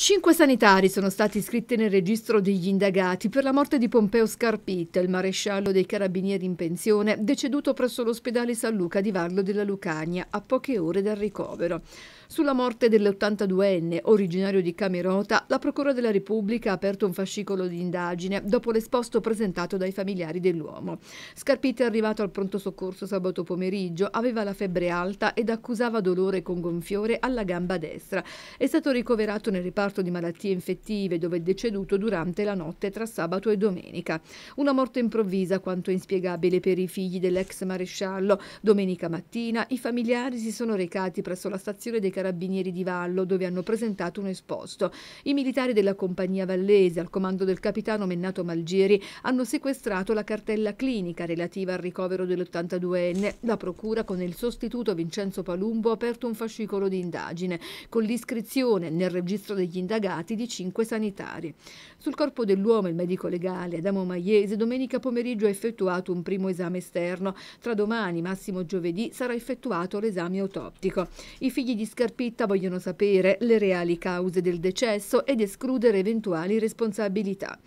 Cinque sanitari sono stati iscritti nel registro degli indagati per la morte di Pompeo Scarpita, il maresciallo dei carabinieri in pensione, deceduto presso l'ospedale San Luca di Varlo della Lucania a poche ore dal ricovero. Sulla morte dell'82enne, originario di Camerota, la Procura della Repubblica ha aperto un fascicolo di indagine dopo l'esposto presentato dai familiari dell'uomo. Scarpita è arrivato al pronto soccorso sabato pomeriggio, aveva la febbre alta ed accusava dolore con gonfiore alla gamba destra. È stato ricoverato nel reparto reparto di malattie infettive dove è deceduto durante la notte tra sabato e domenica. Una morte improvvisa quanto inspiegabile per i figli dell'ex maresciallo. Domenica mattina i familiari si sono recati presso la stazione dei carabinieri di Vallo dove hanno presentato un esposto. I militari della compagnia vallese al comando del capitano Mennato Malgieri hanno sequestrato la cartella clinica relativa al ricovero dell'82enne. La procura con il sostituto Vincenzo Palumbo ha aperto un fascicolo di indagine con l'iscrizione nel registro degli gli indagati di cinque sanitari. Sul corpo dell'uomo il medico legale Adamo Maiese domenica pomeriggio ha effettuato un primo esame esterno. Tra domani, massimo giovedì, sarà effettuato l'esame autoptico. I figli di Scarpitta vogliono sapere le reali cause del decesso ed escludere eventuali responsabilità.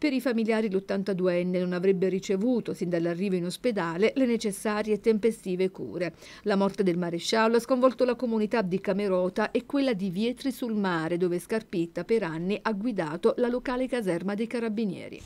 Per i familiari l'82enne non avrebbe ricevuto, sin dall'arrivo in ospedale, le necessarie e tempestive cure. La morte del maresciallo ha sconvolto la comunità di Camerota e quella di Vietri sul mare, dove Scarpitta Scarpitta per anni ha guidato la locale caserma dei Carabinieri.